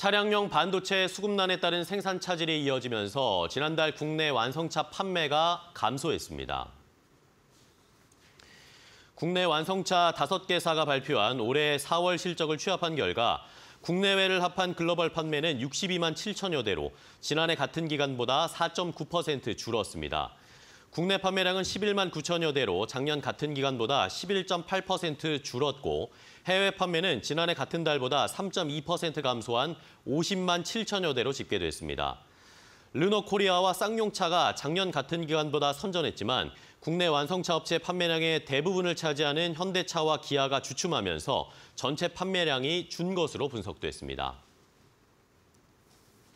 차량용 반도체 수급난에 따른 생산 차질이 이어지면서 지난달 국내 완성차 판매가 감소했습니다. 국내 완성차 5개사가 발표한 올해 4월 실적을 취합한 결과 국내외를 합한 글로벌 판매는 62만 7천여 대로 지난해 같은 기간보다 4.9% 줄었습니다. 국내 판매량은 11만 9천여 대로 작년 같은 기간보다 11.8% 줄었고 해외 판매는 지난해 같은 달보다 3.2% 감소한 50만 7천여 대로 집계됐습니다. 르노 코리아와 쌍용차가 작년 같은 기간보다 선전했지만 국내 완성차 업체 판매량의 대부분을 차지하는 현대차와 기아가 주춤하면서 전체 판매량이 준 것으로 분석됐습니다.